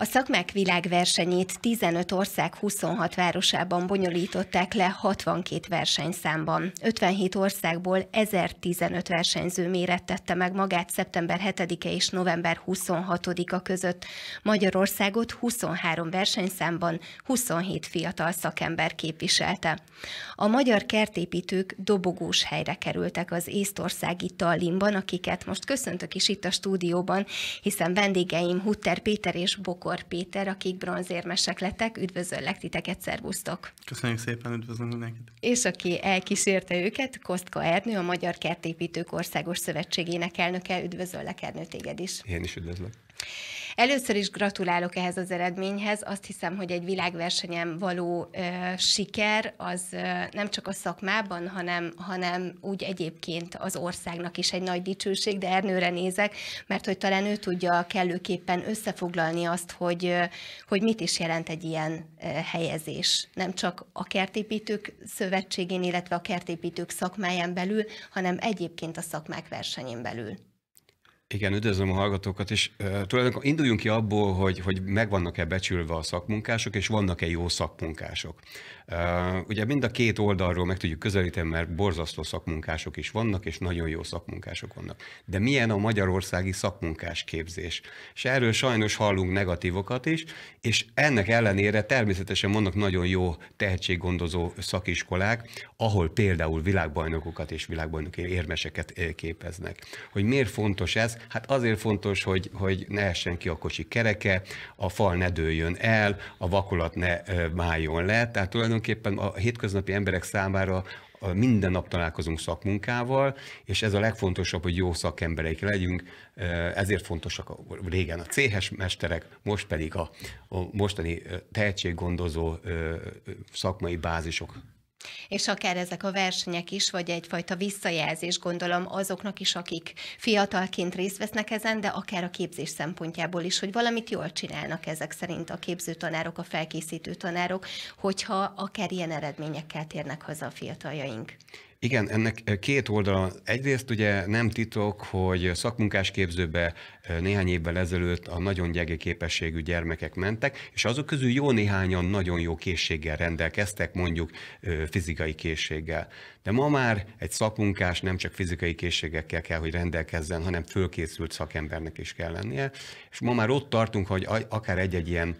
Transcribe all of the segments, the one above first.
A szakmák világversenyét 15 ország 26 városában bonyolították le 62 versenyszámban. 57 országból 1015 versenyző mérettette meg magát szeptember 7-e és november 26-a között. Magyarországot 23 versenyszámban 27 fiatal szakember képviselte. A magyar kertépítők dobogós helyre kerültek az észtországi Tallinnban, akiket most köszöntök is itt a stúdióban, hiszen vendégeim Hutter Péter és Bokor Bokor Péter, a kék bronzérmesek lettek Üdvözöllek titeket, szervusztok! Köszönjük szépen, üdvözlöm mindenkit! És aki elkísérte őket, Kostka Ernő, a Magyar Kertépítők Országos Szövetségének elnöke. Üdvözöllek, Ernő, téged is! Én is üdvözlök! Először is gratulálok ehhez az eredményhez. Azt hiszem, hogy egy világversenyen való ö, siker az ö, nem csak a szakmában, hanem, hanem úgy egyébként az országnak is egy nagy dicsőség, de Ernőre nézek, mert hogy talán ő tudja kellőképpen összefoglalni azt, hogy, ö, hogy mit is jelent egy ilyen ö, helyezés. Nem csak a Kertépítők Szövetségén, illetve a kertépítők szakmáján belül, hanem egyébként a szakmák versenyén belül. Igen, üdvözlöm a hallgatókat, és uh, tulajdonképpen induljunk ki abból, hogy, hogy megvannak-e becsülve a szakmunkások, és vannak-e jó szakmunkások. Ugye mind a két oldalról meg tudjuk közelíteni, mert borzasztó szakmunkások is vannak, és nagyon jó szakmunkások vannak. De milyen a magyarországi szakmunkás képzés? És erről sajnos hallunk negatívokat is, és ennek ellenére természetesen vannak nagyon jó tehetséggondozó szakiskolák, ahol például világbajnokokat és világbajnoki érmeseket képeznek. Hogy miért fontos ez? Hát azért fontos, hogy, hogy ne essen ki a kocsi kereke, a fal ne dőljön el, a vakolat ne váljon le, tehát tulajdonképpen tulajdonképpen a hétköznapi emberek számára minden nap találkozunk szakmunkával, és ez a legfontosabb, hogy jó szakembereik legyünk, ezért fontosak a, régen a céhes mesterek, most pedig a, a mostani tehetséggondozó szakmai bázisok. És akár ezek a versenyek is, vagy egyfajta visszajelzés gondolom azoknak is, akik fiatalként részt vesznek ezen, de akár a képzés szempontjából is, hogy valamit jól csinálnak ezek szerint a tanárok, a felkészítő tanárok, hogyha akár ilyen eredményekkel térnek haza a fiataljaink. Igen, ennek két oldala. Egyrészt ugye nem titok, hogy szakmunkásképzőbe néhány évvel ezelőtt a nagyon gyenge képességű gyermekek mentek, és azok közül jó néhányan nagyon jó készséggel rendelkeztek, mondjuk fizikai készséggel. De ma már egy szakmunkás nem csak fizikai készségekkel kell, hogy rendelkezzen, hanem fölkészült szakembernek is kell lennie. És ma már ott tartunk, hogy akár egy-egy ilyen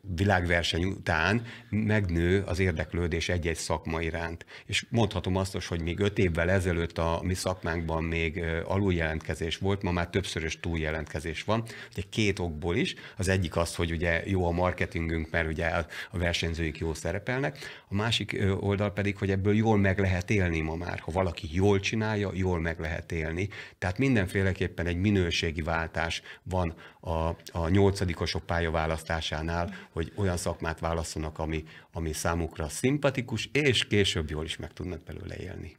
világverseny után megnő az érdeklődés egy-egy szakma iránt. És mondhatom azt, hogy még öt évvel ezelőtt a mi szakmánkban még aluljelentkezés volt, ma már többször többszörös túljelentkezés van, ugye két okból is. Az egyik az, hogy ugye jó a marketingünk, mert ugye a versenyzőik jól szerepelnek, a másik oldal pedig, hogy ebből jól meg lehet élni ma már. Ha valaki jól csinálja, jól meg lehet élni. Tehát mindenféleképpen egy minőségi váltás van a, a nyolcadikosok pályaválasztásánál, hogy olyan szakmát válaszolnak, ami, ami számukra szimpatikus, és később jól is meg tudnak belőle élni.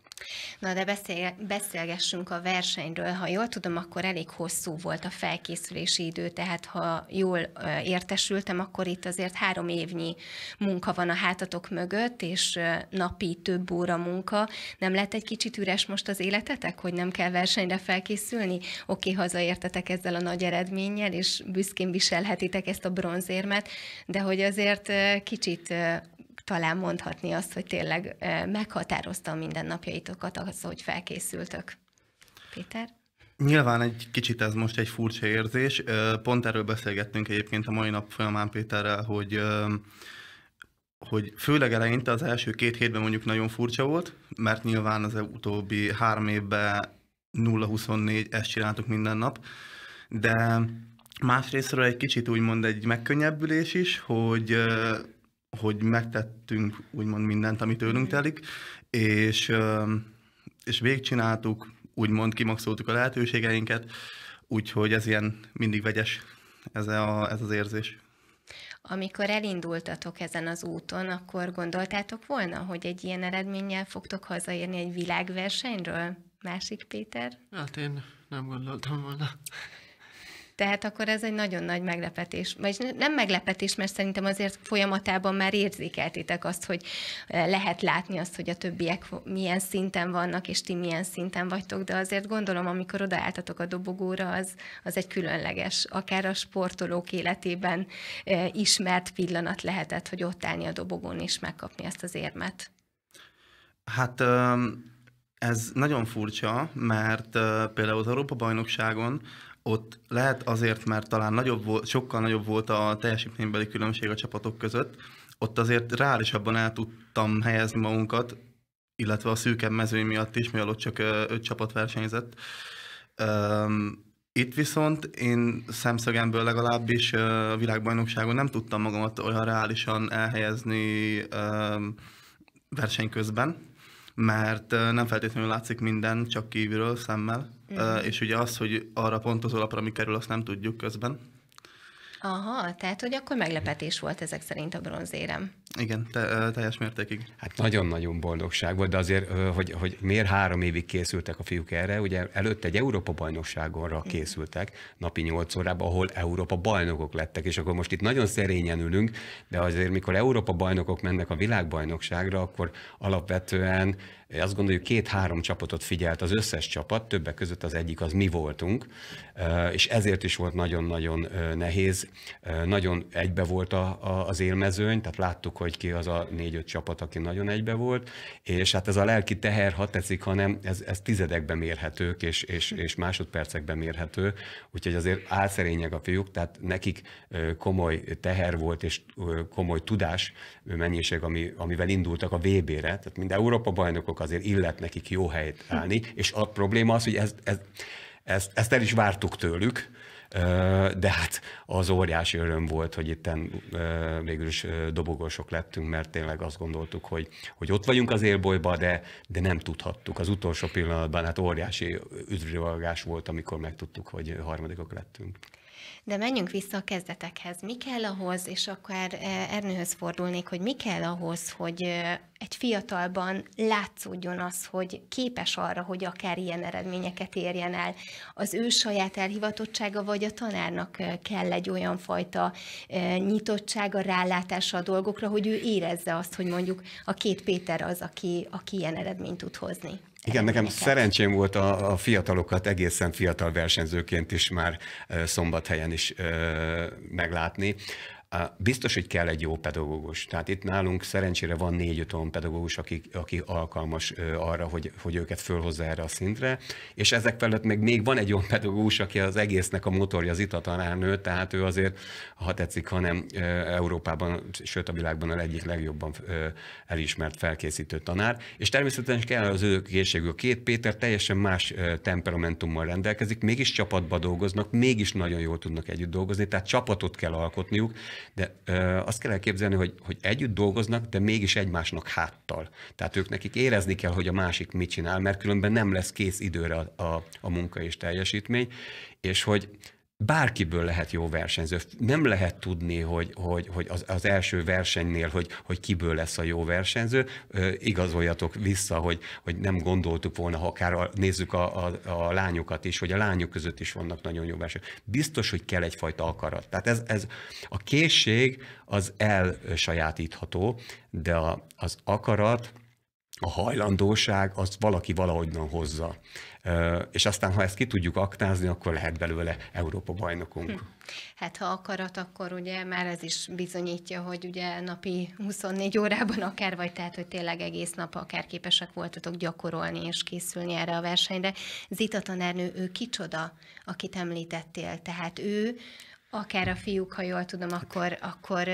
Na de beszél, beszélgessünk a versenyről. Ha jól tudom, akkor elég hosszú volt a felkészülési idő, tehát ha jól értesültem, akkor itt azért három évnyi munka van a hátatok mögött, és napi több óra munka. Nem lett egy kicsit üres most az életetek, hogy nem kell versenyre felkészülni? Oké, okay, hazaértetek ezzel a nagy eredménnyel, és büszkén viselhetitek ezt a bronzérmet, de hogy azért kicsit talán mondhatni azt, hogy tényleg meghatározta a mindennapjaitokat az, hogy felkészültök. Péter? Nyilván egy kicsit ez most egy furcsa érzés. Pont erről beszélgettünk egyébként a mai nap folyamán Péterrel, hogy hogy főleg eleinte az első két hétben mondjuk nagyon furcsa volt, mert nyilván az utóbbi három évben 0-24 ezt csináltuk minden nap, de másrésztről egy kicsit úgymond egy megkönnyebbülés is, hogy hogy megtettünk úgymond mindent, ami tőlünk telik, és, és végigcsináltuk, úgymond kimaxoltuk a lehetőségeinket, úgyhogy ez ilyen mindig vegyes, ez, a, ez az érzés. Amikor elindultatok ezen az úton, akkor gondoltátok volna, hogy egy ilyen eredménnyel fogtok hazaérni egy világversenyről? Másik Péter? Hát én nem gondoltam volna. Tehát akkor ez egy nagyon nagy meglepetés. Vagy nem meglepetés, mert szerintem azért folyamatában már érzékeltétek azt, hogy eh, lehet látni azt, hogy a többiek milyen szinten vannak, és ti milyen szinten vagytok, de azért gondolom, amikor odaálltatok a dobogóra, az, az egy különleges, akár a sportolók életében eh, ismert pillanat lehetett, hogy ott állni a dobogón és megkapni ezt az érmet. Hát ez nagyon furcsa, mert például az Európa-bajnokságon ott lehet azért, mert talán nagyobb volt, sokkal nagyobb volt a teljesítménybeli különbség a csapatok között, ott azért reálisabban el tudtam helyezni magunkat, illetve a szűkebb mezőny miatt is, mivel ott csak öt csapat versenyzett. Itt viszont én szemszögemből legalábbis a világbajnokságon nem tudtam magamat olyan reálisan elhelyezni verseny közben, mert nem feltétlenül látszik minden, csak kívülről, szemmel, mm. és ugye az, hogy arra pont az alapra mi kerül, azt nem tudjuk közben. Aha, tehát hogy akkor meglepetés volt ezek szerint a bronzérem. Igen, te, teljes mértékig. Hát nagyon-nagyon boldogság volt, de azért, hogy, hogy miért három évig készültek a fiúk erre, ugye előtte egy Európa bajnokságonra készültek, napi nyolc órában, ahol Európa bajnokok lettek, és akkor most itt nagyon szerényen ülünk, de azért mikor Európa bajnokok mennek a világbajnokságra, akkor alapvetően azt gondoljuk, két-három csapatot figyelt az összes csapat, többek között az egyik az mi voltunk, és ezért is volt nagyon-nagyon nehéz. Nagyon egybe volt a, a, az élmezőny, tehát láttuk, hogy ki az a négy-öt csapat, aki nagyon egybe volt, és hát ez a lelki teher, ha tetszik, hanem ez, ez tizedekben mérhetők, és, és, és másodpercekben mérhető, úgyhogy azért álszerények a fiúk, tehát nekik komoly teher volt, és komoly tudás mennyiség, ami, amivel indultak a VB-re, tehát mind Európa bajnokok azok azért illet nekik jó helyt állni, és a probléma az, hogy ez, ez, ez ezt el is vártuk tőlük, de hát az óriási öröm volt, hogy itt végül is dobogósok lettünk, mert tényleg azt gondoltuk, hogy, hogy ott vagyunk az élbolyba, de, de nem tudhattuk. Az utolsó pillanatban hát óriási üdvrivalgás volt, amikor megtudtuk, hogy harmadikok lettünk. De menjünk vissza a kezdetekhez. Mi kell ahhoz, és akár eh, Ernőhöz fordulnék, hogy mi kell ahhoz, hogy eh, egy fiatalban látszódjon az, hogy képes arra, hogy akár ilyen eredményeket érjen el. Az ő saját elhivatottsága, vagy a tanárnak eh, kell egy olyan fajta nyitottsága, rálátása a dolgokra, hogy ő érezze azt, hogy mondjuk a két Péter az, aki, aki ilyen eredményt tud hozni. Igen, nekem szerencsém volt a, a fiatalokat egészen fiatal versenyzőként is már szombathelyen is ö, meglátni. Biztos, hogy kell egy jó pedagógus. Tehát itt nálunk szerencsére van négy-öt olyan pedagógus, aki, aki alkalmas arra, hogy, hogy őket fölhozza erre a szintre, és ezek felett még, még van egy olyan pedagógus, aki az egésznek a motorja, az ITA tanárnő, tehát ő azért, ha tetszik, hanem Európában, sőt a világban a egyik legjobban elismert felkészítő tanár, és természetesen kell az ő készségük. Két Péter teljesen más temperamentummal rendelkezik, mégis csapatba dolgoznak, mégis nagyon jól tudnak együtt dolgozni, tehát csapatot kell alkotniuk, de ö, azt kell elképzelni, hogy, hogy együtt dolgoznak, de mégis egymásnak háttal. Tehát ők nekik érezni kell, hogy a másik mit csinál, mert különben nem lesz kész időre a, a, a munka és teljesítmény, és hogy bárkiből lehet jó versenyző. Nem lehet tudni, hogy, hogy, hogy az, az első versenynél, hogy, hogy kiből lesz a jó versenyző. Ö, igazoljatok vissza, hogy, hogy nem gondoltuk volna, ha akár a, nézzük a, a, a lányokat is, hogy a lányok között is vannak nagyon jó versenyzők. Biztos, hogy kell egyfajta akarat. Tehát ez, ez a készség az elsajátítható, de a, az akarat, a hajlandóság az valaki valahogyan hozza. És aztán, ha ezt ki tudjuk aktázni, akkor lehet belőle Európa bajnokunk. Hm. Hát ha akarat, akkor ugye már ez is bizonyítja, hogy ugye napi 24 órában akár vagy, tehát hogy tényleg egész nap akár képesek voltatok gyakorolni és készülni erre a versenyre. Zita tanárnő, ő kicsoda, akit említettél, tehát ő Akár a fiúk, ha jól tudom, akkor... akkor Na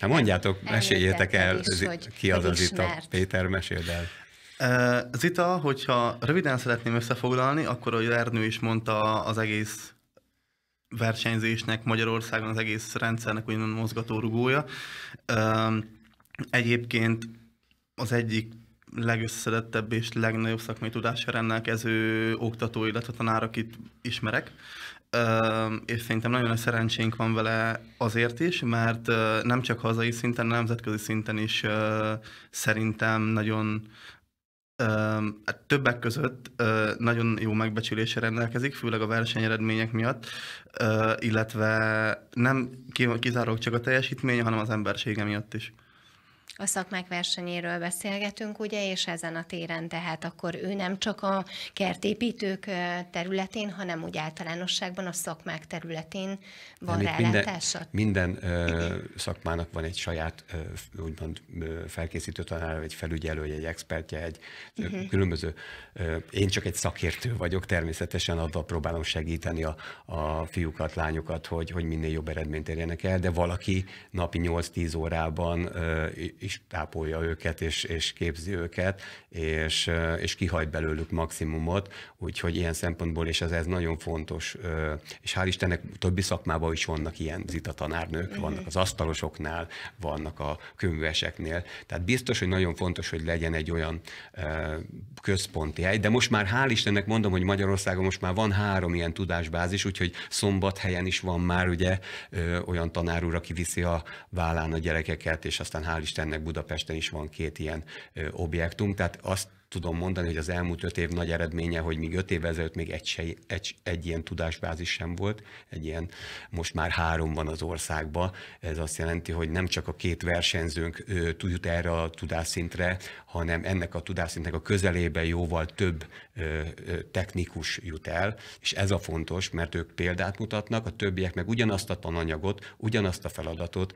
hát mondjátok, meséljétek el, is, hogy ki az az Zita. Péter, meséld el. Zita, hogyha röviden szeretném összefoglalni, akkor, ahogy Ernő is mondta, az egész versenyzésnek Magyarországon az egész rendszernek úgymond mozgató rugója. Egyébként az egyik legösszedettebb és legnagyobb szakmai tudással rendelkező oktató, illetve tanár, akit ismerek, és szerintem nagyon nagy szerencsénk van vele azért is, mert nem csak hazai szinten, hanem nemzetközi szinten is szerintem nagyon hát többek között nagyon jó megbecsülésre rendelkezik, főleg a versenyeredmények miatt, illetve nem kizárólag csak a teljesítmény, hanem az embersége miatt is a szakmák versenyéről beszélgetünk, ugye, és ezen a téren tehát akkor ő nem csak a kertépítők területén, hanem úgy általánosságban a szakmák területén van nem, rálátása? Minden, minden ö, szakmának van egy saját, ö, úgymond ö, felkészítő tanára, egy felügyelője, egy expertje, egy uh-huh. különböző. Ö, én csak egy szakértő vagyok, természetesen abban próbálom segíteni a, a fiúkat, lányokat, hogy, hogy minél jobb eredményt érjenek el, de valaki napi 8-10 órában ö, is tápolja őket, és, és képzi őket, és, és kihajt belőlük maximumot, úgyhogy ilyen szempontból, és ez, ez nagyon fontos, és hál' Istennek többi szakmában is vannak ilyen zita tanárnők, mhm. vannak az asztalosoknál, vannak a könyveseknél, tehát biztos, hogy nagyon fontos, hogy legyen egy olyan központi hely, de most már hál' Istennek mondom, hogy Magyarországon most már van három ilyen tudásbázis, úgyhogy szombathelyen is van már ugye olyan tanár úr, aki viszi a vállán a gyerekeket, és aztán hál' Istennek ennek Budapesten is van két ilyen objektum, tehát azt tudom mondani, hogy az elmúlt öt év nagy eredménye, hogy még öt évvel ezelőtt még egy, egy, egy, egy ilyen tudásbázis sem volt, egy ilyen, most már három van az országban. Ez azt jelenti, hogy nem csak a két versenyzőnk ő, erre a tudásszintre, hanem ennek a tudásszintnek a közelébe jóval több technikus jut el, és ez a fontos, mert ők példát mutatnak, a többiek meg ugyanazt a tananyagot, ugyanazt a feladatot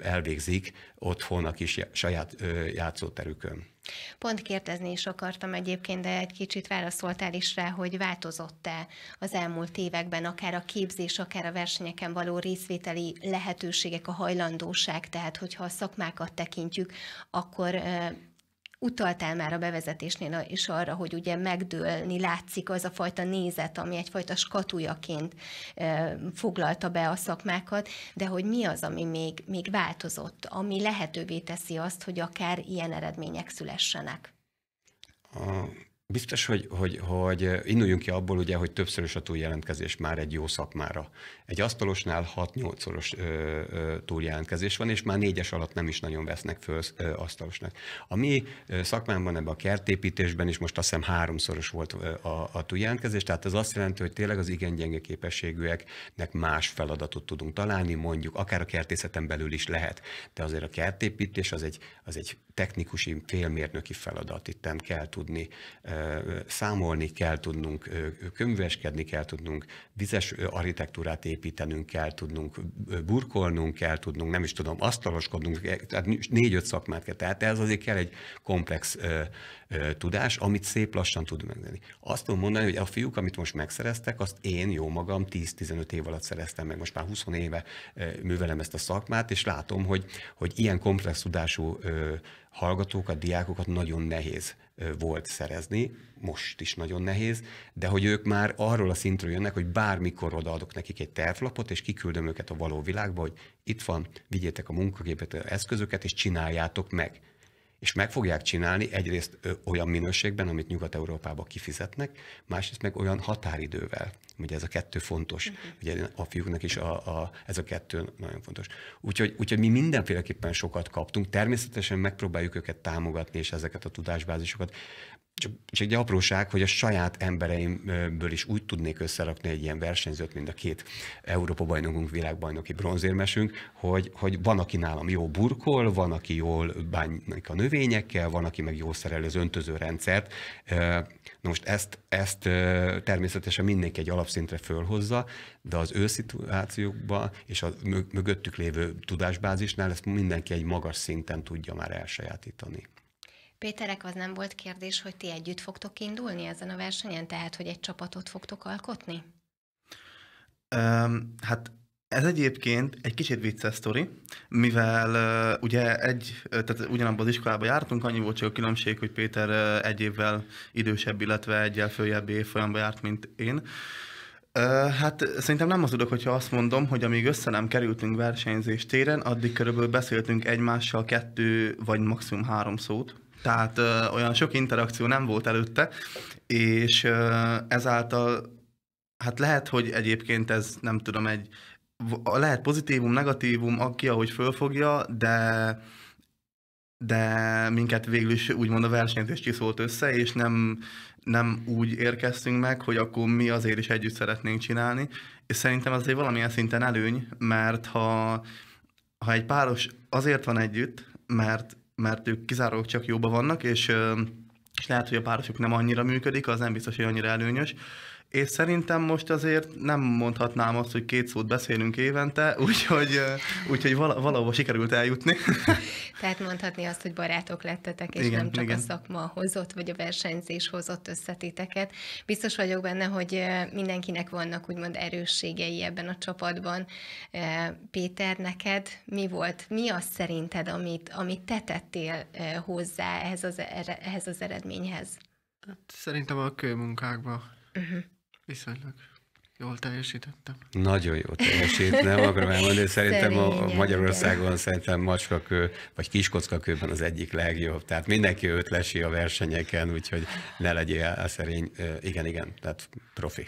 elvégzik otthon a kis saját játszóterükön. Pont kérdezni is akartam egyébként, de egy kicsit válaszoltál is rá, hogy változott-e az elmúlt években akár a képzés, akár a versenyeken való részvételi lehetőségek, a hajlandóság, tehát hogyha a szakmákat tekintjük, akkor Utaltál már a bevezetésnél is arra, hogy ugye megdőlni látszik az a fajta nézet, ami egyfajta skatujaként foglalta be a szakmákat, de hogy mi az, ami még, még változott, ami lehetővé teszi azt, hogy akár ilyen eredmények szülessenek? A Biztos, hogy, hogy, hogy induljunk ki abból, ugye, hogy többszörös a túljelentkezés már egy jó szakmára. Egy asztalosnál 6-8-szoros túljelentkezés van, és már négyes alatt nem is nagyon vesznek föl ö, asztalosnak. A mi szakmámban, ebben a kertépítésben is most azt hiszem háromszoros volt a, a túljelentkezés, tehát ez azt jelenti, hogy tényleg az igen gyenge képességűeknek más feladatot tudunk találni, mondjuk akár a kertészeten belül is lehet, de azért a kertépítés az egy, az egy technikusi félmérnöki feladat. Itt nem kell tudni számolni, kell tudnunk könyveskedni, kell tudnunk vizes architektúrát építenünk, kell tudnunk burkolnunk, kell tudnunk, nem is tudom, asztaloskodnunk, e, tehát négy-öt szakmát kell. Tehát ez azért kell egy komplex tudás, amit szép lassan tud megtenni. Azt tudom mondani, hogy a fiúk, amit most megszereztek, azt én jó magam 10-15 év alatt szereztem meg, most már 20 éve művelem ezt a szakmát, és látom, hogy, hogy ilyen komplex tudású hallgatókat, diákokat nagyon nehéz volt szerezni, most is nagyon nehéz, de hogy ők már arról a szintről jönnek, hogy bármikor odaadok nekik egy tervlapot, és kiküldöm őket a való világba, hogy itt van, vigyétek a munkagépet, eszközöket, és csináljátok meg és meg fogják csinálni egyrészt olyan minőségben, amit nyugat európában kifizetnek, másrészt meg olyan határidővel. Ugye ez a kettő fontos. Uh-huh. Ugye a fiúknak is a, a, ez a kettő nagyon fontos. Úgyhogy, úgyhogy mi mindenféleképpen sokat kaptunk. Természetesen megpróbáljuk őket támogatni, és ezeket a tudásbázisokat. Csak, csak egy apróság, hogy a saját embereimből is úgy tudnék összerakni egy ilyen versenyzőt, mint a két Európa-bajnokunk, világbajnoki bronzérmesünk, hogy, hogy van, aki nálam jó burkol, van, aki jól bánik a növényekkel, van, aki meg jól szerel az öntöző rendszert. Na most ezt, ezt természetesen mindenki egy alapszintre fölhozza, de az ő szituációkban és a mögöttük lévő tudásbázisnál ezt mindenki egy magas szinten tudja már elsajátítani. Péterek, az nem volt kérdés, hogy ti együtt fogtok indulni ezen a versenyen, tehát hogy egy csapatot fogtok alkotni? Um, hát ez egyébként egy kicsit vicces sztori, mivel uh, ugye egy, tehát ugyanabban az iskolában jártunk, annyi volt csak a különbség, hogy Péter uh, egy évvel idősebb, illetve egyel följebbi évfolyamba járt, mint én. Uh, hát szerintem nem az tudok, hogyha azt mondom, hogy amíg össze nem kerültünk versenyzés téren, addig körülbelül beszéltünk egymással kettő vagy maximum három szót. Tehát ö, uh, olyan sok interakció nem volt előtte, és ö, uh, ezáltal, hát lehet, hogy egyébként ez nem tudom, egy lehet pozitívum, negatívum, aki ahogy fölfogja, de de minket végül is úgymond a versenyzés csiszolt össze, és nem, nem úgy érkeztünk meg, hogy akkor mi azért is együtt szeretnénk csinálni. És szerintem azért valamilyen szinten előny, mert ha, ha egy páros azért van együtt, mert, mert ők kizárólag csak jóba vannak, és, és lehet, hogy a párosok nem annyira működik, az nem biztos, hogy annyira előnyös, és szerintem most azért nem mondhatnám azt, hogy két szót beszélünk évente, úgyhogy, úgyhogy vala, valahova sikerült eljutni. Tehát mondhatni azt, hogy barátok lettetek, és igen, nem csak igen. a szakma hozott, vagy a versenyzés hozott összetéteket. Biztos vagyok benne, hogy mindenkinek vannak úgymond erősségei ebben a csapatban. Péter, neked mi volt, mi az szerinted, amit, amit te tettél hozzá ehhez az, e-, ehhez az eredményhez? Hát szerintem a kőmunkákba. Uh-huh. Viszonylag. Jól teljesítettem. Nagyon jó teljesít, nem akarom elmondani, szerintem a Magyarországon szerintem macskakő, vagy kiskockakőben az egyik legjobb. Tehát mindenki lesi a versenyeken, úgyhogy ne legyél a szerény. Igen, igen, tehát profi.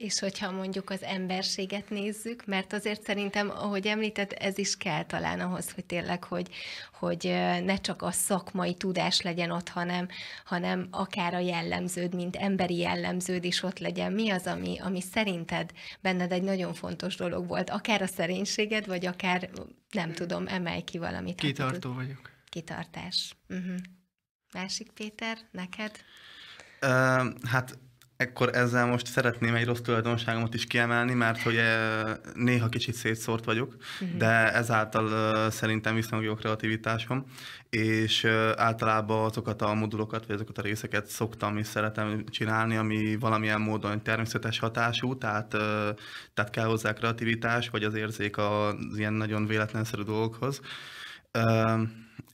És hogyha mondjuk az emberséget nézzük, mert azért szerintem, ahogy említett, ez is kell talán ahhoz, hogy tényleg, hogy, hogy ne csak a szakmai tudás legyen ott, hanem, hanem akár a jellemződ, mint emberi jellemződ is ott legyen. Mi az, ami, ami szerinted benned egy nagyon fontos dolog volt? Akár a szerénységed, vagy akár, nem tudom, emelj ki valamit. Kitartó vagyok. Kitartás. Uh-huh. Másik Péter, neked? Uh, hát Ekkor ezzel most szeretném egy rossz tulajdonságomat is kiemelni, mert hogy eh, néha kicsit szétszórt vagyok, uh-huh. de ezáltal eh, szerintem viszonylag jó kreativitásom, és eh, általában azokat a modulokat, vagy azokat a részeket szoktam és szeretem csinálni, ami valamilyen módon természetes hatású, tehát, tehát kell hozzá kreativitás, vagy az érzék az ilyen nagyon véletlenszerű dolgokhoz ehm,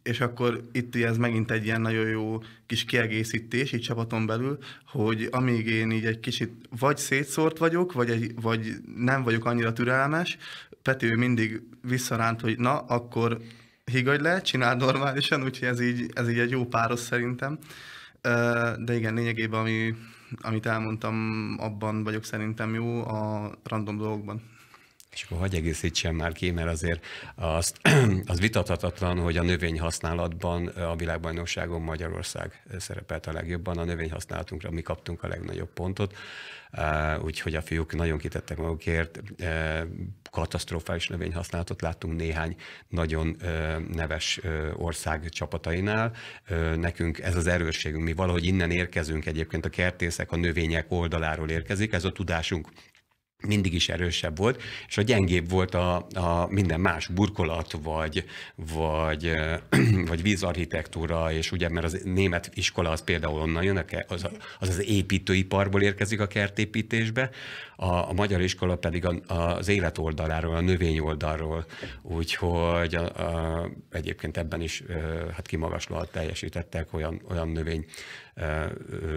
és akkor itt ez megint egy ilyen nagyon jó kis kiegészítés így csapaton belül, hogy amíg én így egy kicsit vagy szétszórt vagyok, vagy, egy, vagy nem vagyok annyira türelmes, Pető mindig visszaránt, hogy na, akkor higgadj le, csináld normálisan, úgyhogy ez így, ez így egy jó páros szerintem. De igen, lényegében ami, amit elmondtam, abban vagyok szerintem jó a random dolgokban. És akkor hagyj egészítsen már ki, mert azért az, az vitathatatlan, hogy a növényhasználatban a világbajnokságon Magyarország szerepelt a legjobban. A növényhasználatunkra mi kaptunk a legnagyobb pontot, úgyhogy a fiúk nagyon kitettek magukért. Katasztrofális növényhasználatot láttunk néhány nagyon neves ország csapatainál. Nekünk ez az erősségünk, mi valahogy innen érkezünk egyébként, a kertészek a növények oldaláról érkezik, ez a tudásunk mindig is erősebb volt, és a gyengébb volt a, a minden más burkolat, vagy, vagy, vagy vízarchitektúra, és ugye, mert az német iskola az például onnan jön, az az, az építőiparból érkezik a kertépítésbe, a, a magyar iskola pedig a, az élet oldaláról, a növény oldalról, úgyhogy a, a, egyébként ebben is hát kimagaslóan teljesítettek, olyan, olyan növény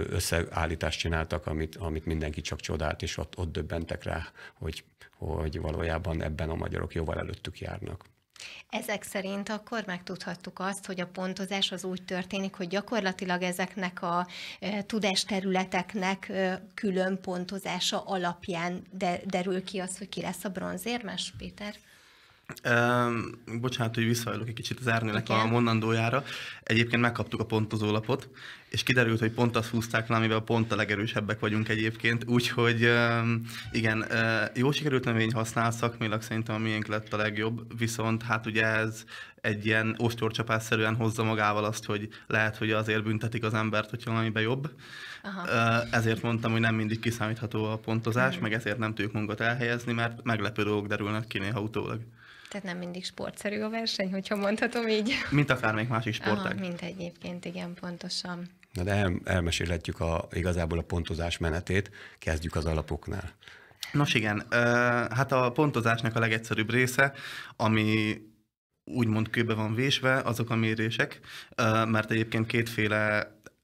összeállítást csináltak, amit, amit mindenki csak csodált, és ott, ott döbbentek rá, hogy, hogy valójában ebben a magyarok jóval előttük járnak. Ezek szerint akkor megtudhattuk azt, hogy a pontozás az úgy történik, hogy gyakorlatilag ezeknek a tudásterületeknek külön pontozása alapján de, derül ki az, hogy ki lesz a bronzérmes, Péter? Um, bocsánat, hogy visszahajlok egy kicsit az Ernőnek okay. a mondandójára. Egyébként megkaptuk a pontozólapot, és kiderült, hogy pont azt húzták le, amivel pont a legerősebbek vagyunk egyébként. Úgyhogy um, igen, uh, eh, jó sikerült növény használ, szakmilag szerintem a miénk lett a legjobb, viszont hát ugye ez egy ilyen ostorcsapásszerűen hozza magával azt, hogy lehet, hogy azért büntetik az embert, hogyha valamiben jobb. Aha. Eh, ezért mondtam, hogy nem mindig kiszámítható a pontozás, mm. meg ezért nem tudjuk magunkat elhelyezni, mert meglepő dolgok derülnek ki néha utólag. Tehát nem mindig sportszerű a verseny, hogyha mondhatom így. Mint akármelyik másik sportág. Aha, mint egyébként, igen, pontosan. Na de el, elmesélhetjük a, igazából a pontozás menetét, kezdjük az alapoknál. Nos igen, hát a pontozásnak a legegyszerűbb része, ami úgymond kőbe van vésve, azok a mérések, mert egyébként kétféle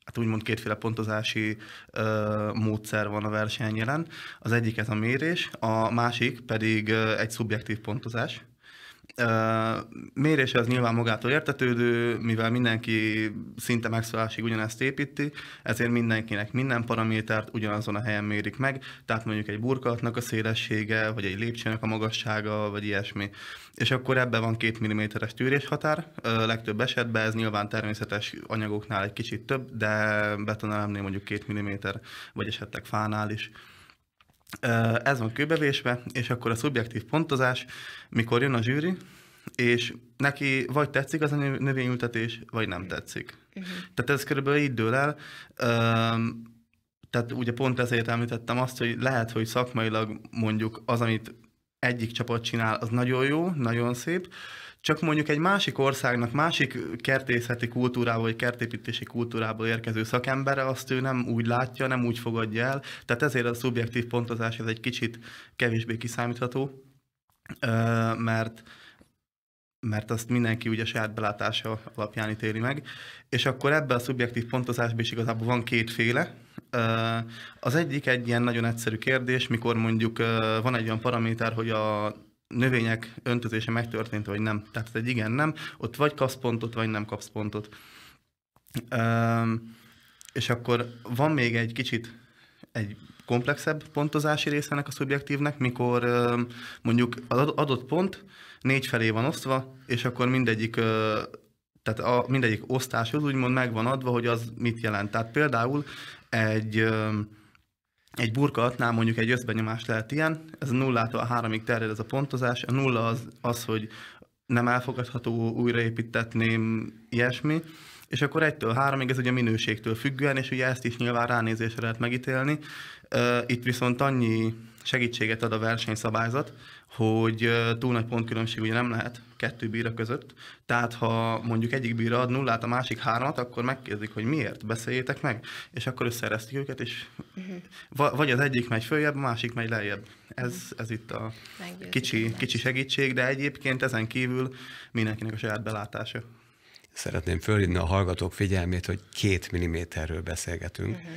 hát úgymond kétféle pontozási ö, módszer van a versenyen jelen. Az egyik ez a mérés, a másik pedig ö, egy szubjektív pontozás mérés az nyilván magától értetődő, mivel mindenki szinte megszólásig ugyanezt építi, ezért mindenkinek minden paramétert ugyanazon a helyen mérik meg, tehát mondjuk egy burkolatnak a szélessége, vagy egy lépcsőnek a magassága, vagy ilyesmi. És akkor ebben van két milliméteres tűrés tűréshatár, legtöbb esetben ez nyilván természetes anyagoknál egy kicsit több, de betonálemnél mondjuk két milliméter, vagy esetleg fánál is. Ez van kőbevésve, és akkor a szubjektív pontozás, mikor jön a zsűri, és neki vagy tetszik az a növényültetés, vagy nem tetszik. Uh-huh. Tehát ez körülbelül így dől el. Tehát ugye pont ezért említettem azt, hogy lehet, hogy szakmailag mondjuk az, amit egyik csapat csinál, az nagyon jó, nagyon szép, csak mondjuk egy másik országnak, másik kertészeti kultúrából, vagy kertépítési kultúrából érkező szakembere, azt ő nem úgy látja, nem úgy fogadja el, tehát ezért a szubjektív pontozás ez egy kicsit kevésbé kiszámítható, mert mert azt mindenki ugye saját belátása alapján ítéli meg. És akkor ebben a szubjektív pontozásban is igazából van kétféle. Az egyik egy ilyen nagyon egyszerű kérdés, mikor mondjuk van egy olyan paraméter, hogy a növények öntözése megtörtént, vagy nem. Tehát egy igen, nem. Ott vagy kapsz pontot, vagy nem kapsz pontot. Üm, és akkor van még egy kicsit egy komplexebb pontozási része ennek a szubjektívnek, mikor üm, mondjuk az adott pont négy felé van osztva, és akkor mindegyik üm, tehát a, mindegyik osztáshoz úgymond meg van adva, hogy az mit jelent. Tehát például egy egy burkolatnál mondjuk egy összbenyomás lehet ilyen, ez a nullától a háromig terjed ez a pontozás, a nulla az, az hogy nem elfogadható, újraépítetném, ilyesmi, és akkor egytől háromig ez ugye minőségtől függően, és ugye ezt is nyilván ránézésre lehet megítélni. Itt viszont annyi segítséget ad a versenyszabályzat, hogy túl nagy pontkülönbség ugye nem lehet, kettő bíra között. Tehát ha mondjuk egyik bíra ad nullát, a másik hármat, akkor megkérdezik, hogy miért, beszéljétek meg, és akkor összereztik őket, és uh-huh. vagy az egyik megy följebb, a másik megy lejjebb. Ez, mhm. ez itt a kicsi, kicsi segítség, de egyébként ezen kívül mindenkinek a saját belátása. Szeretném fölhívni a hallgatók figyelmét, hogy két milliméterről beszélgetünk. Uh-huh.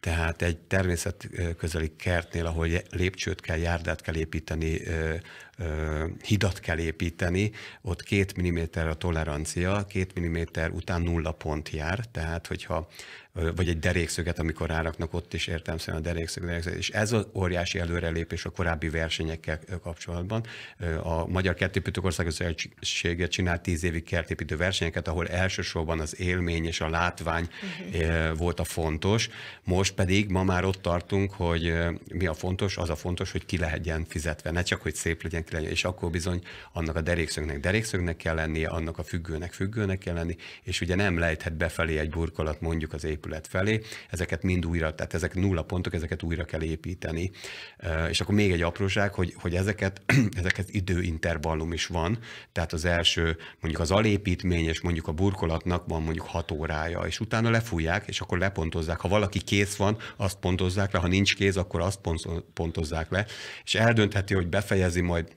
Tehát egy természetközeli kertnél, ahol lépcsőt kell, járdát kell építeni, hidat kell építeni, ott két milliméter a tolerancia, két milliméter után nulla pont jár, tehát hogyha vagy egy derékszöget, amikor ráraknak ott is értelmszerűen a derékszög, derékszög. És ez az óriási előrelépés a korábbi versenyekkel kapcsolatban. A Magyar Kertépítők Országos csinált tíz évig kertépítő versenyeket, ahol elsősorban az élmény és a látvány uh-huh. volt a fontos. Most pedig ma már ott tartunk, hogy mi a fontos, az a fontos, hogy ki legyen fizetve. Ne csak, hogy szép legyen, függőnek lenni, és akkor bizony annak a derékszögnek derékszögnek kell lennie, annak a függőnek függőnek kell lenni, és ugye nem lejthet befelé egy burkolat mondjuk az épület felé, ezeket mind újra, tehát ezek nulla pontok, ezeket újra kell építeni. És akkor még egy apróság, hogy, hogy ezeket, ezeket időintervallum is van, tehát az első, mondjuk az alépítmény és mondjuk a burkolatnak van mondjuk hat órája, és utána lefújják, és akkor lepontozzák. Ha valaki kész van, azt pontozzák le, ha nincs kéz, akkor azt pontozzák le, és eldöntheti, hogy befejezi majd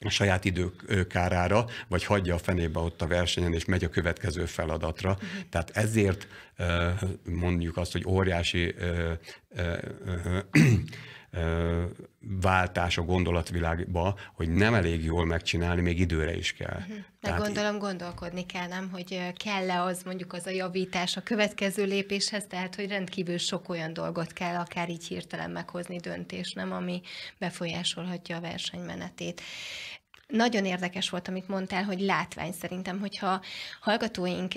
a saját idők kárára, vagy hagyja a fenébe ott a versenyen, és megy a következő feladatra. Uh-huh. Tehát ezért mondjuk azt, hogy óriási váltás a gondolatvilágba, hogy nem elég jól megcsinálni, még időre is kell. Uh-huh. Tehát gondolom gondolkodni kell, nem, hogy kell-e az mondjuk az a javítás a következő lépéshez, tehát hogy rendkívül sok olyan dolgot kell akár így hirtelen meghozni döntés, nem, ami befolyásolhatja a versenymenetét. Nagyon érdekes volt, amit mondtál, hogy látvány szerintem, hogyha hallgatóink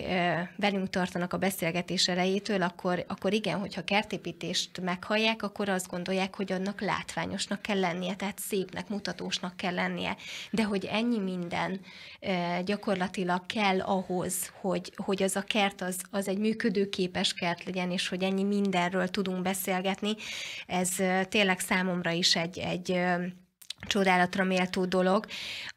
velünk tartanak a beszélgetés elejétől, akkor, akkor igen, hogyha kertépítést meghallják, akkor azt gondolják, hogy annak látványosnak kell lennie, tehát szépnek, mutatósnak kell lennie. De hogy ennyi minden gyakorlatilag kell ahhoz, hogy, hogy az a kert az, az egy működőképes kert legyen, és hogy ennyi mindenről tudunk beszélgetni, ez tényleg számomra is egy, egy csodálatra méltó dolog.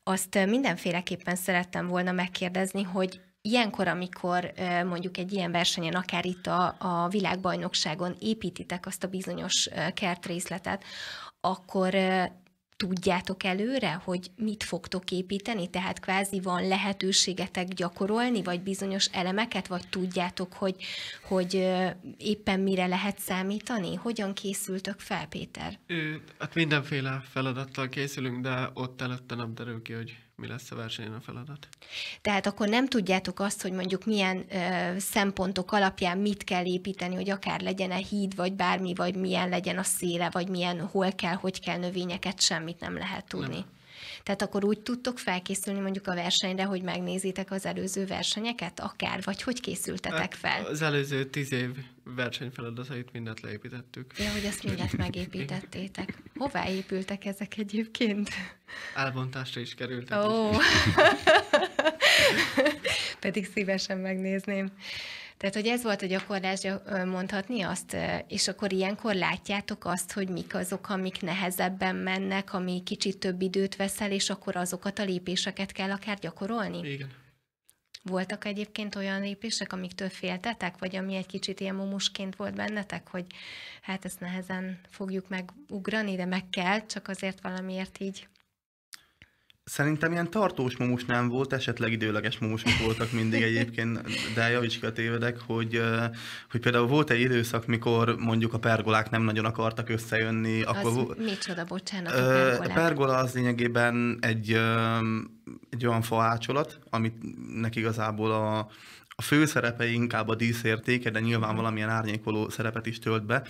Azt mindenféleképpen szerettem volna megkérdezni, hogy ilyenkor, amikor mondjuk egy ilyen versenyen, akár itt a, a világbajnokságon építitek azt a bizonyos kertrészletet, akkor tudjátok előre, hogy mit fogtok építeni, tehát kvázi van lehetőségetek gyakorolni, vagy bizonyos elemeket, vagy tudjátok, hogy, hogy éppen mire lehet számítani? Hogyan készültök fel, Péter? É, hát mindenféle feladattal készülünk, de ott előtte nem derül ki, hogy mi lesz a versenyen a feladat. Tehát akkor nem tudjátok azt, hogy mondjuk milyen ö, szempontok alapján mit kell építeni, hogy akár legyen -e híd, vagy bármi, vagy milyen legyen a széle, vagy milyen, hol kell, hogy kell növényeket, semmit nem lehet tudni. Nem. Tehát akkor úgy tudtok felkészülni mondjuk a versenyre, hogy megnézitek az előző versenyeket, akár, vagy hogy készültetek fel? Az előző tíz év versenyfeladatait mindent leépítettük. Ja, hogy ezt mindent megépítettétek. Hová épültek ezek egyébként? Elbontásra is kerültek. oh. pedig szívesen megnézném. Tehát, hogy ez volt a gyakorlás, mondhatni azt, és akkor ilyenkor látjátok azt, hogy mik azok, amik nehezebben mennek, ami kicsit több időt veszel, és akkor azokat a lépéseket kell akár gyakorolni? Igen. Voltak egyébként olyan lépések, amiktől féltetek, vagy ami egy kicsit ilyen mumusként volt bennetek, hogy hát ezt nehezen fogjuk megugrani, de meg kell, csak azért valamiért így Szerintem ilyen tartós mumus nem volt, esetleg időleges mumusok voltak mindig egyébként, de javíts ki tévedek, hogy, hogy például volt egy időszak, mikor mondjuk a pergolák nem nagyon akartak összejönni. Az akkor volt, micsoda, bocsánat, a pergolák? A pergola az lényegében egy, egy olyan faácsolat, amit neki igazából a, a fő szerepe inkább a díszértéke, de nyilván valamilyen árnyékoló szerepet is tölt be.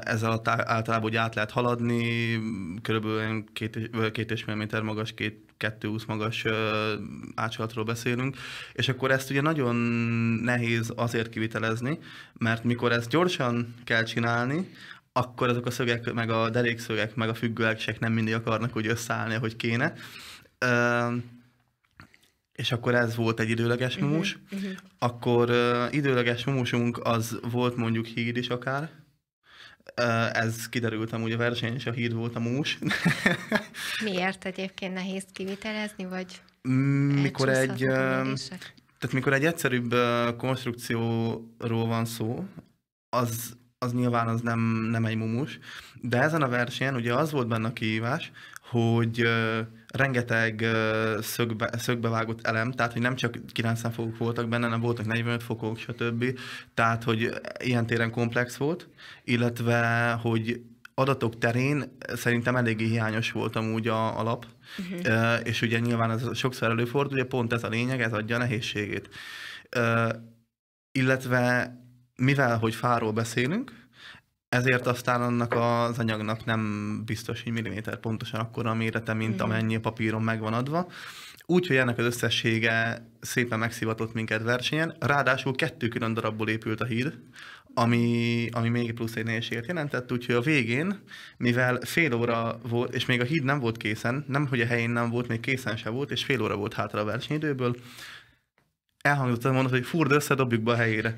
Ezzel általában hogy át lehet haladni, körülbelül két, két és fél méter magas, két 220 magas átsalatról beszélünk, és akkor ezt ugye nagyon nehéz azért kivitelezni, mert mikor ezt gyorsan kell csinálni, akkor azok a szögek, meg a derékszögek, meg a függőlegsek nem mindig akarnak úgy összeállni, ahogy kéne és akkor ez volt egy időleges mhm, mumus. Uh-huh, uh-huh. Akkor uh, időleges mumusunk az volt mondjuk híd is akár. Uh, ez kiderült amúgy a verseny, és a híd volt a mumus. Miért egyébként nehéz kivitelezni, vagy mm, Mikor egy... Uh, tehát mikor egy egyszerűbb uh, konstrukcióról van szó, az, az nyilván az nem, nem egy mumus, de ezen a versenyen ugye az volt benne a kihívás, hogy uh, rengeteg szögbe, szögbe vágott elem, tehát hogy nem csak 90 fokok voltak benne, nem voltak 45 fokok, stb. Tehát, hogy ilyen téren komplex volt, illetve, hogy adatok terén szerintem eléggé hiányos volt amúgy a, alap, uh-huh. és ugye nyilván ez sokszor előfordul, ugye pont ez a lényeg, ez adja a nehézségét. illetve mivel, hogy fáról beszélünk, ezért aztán annak az anyagnak nem biztos, hogy milliméter pontosan akkora a mérete, mint mhm. amennyi a papíron meg van adva. Úgyhogy ennek az összessége szépen megszivatott minket versenyen. Ráadásul kettő külön darabból épült a híd, ami, ami még plusz egy nehézséget jelentett, úgyhogy a végén, mivel fél óra volt, és még a híd nem volt készen, nem hogy a helyén nem volt, még készen se volt, és fél óra volt hátra a versenyidőből, elhangzott a mondat, hogy furd össze, dobjuk be a helyére.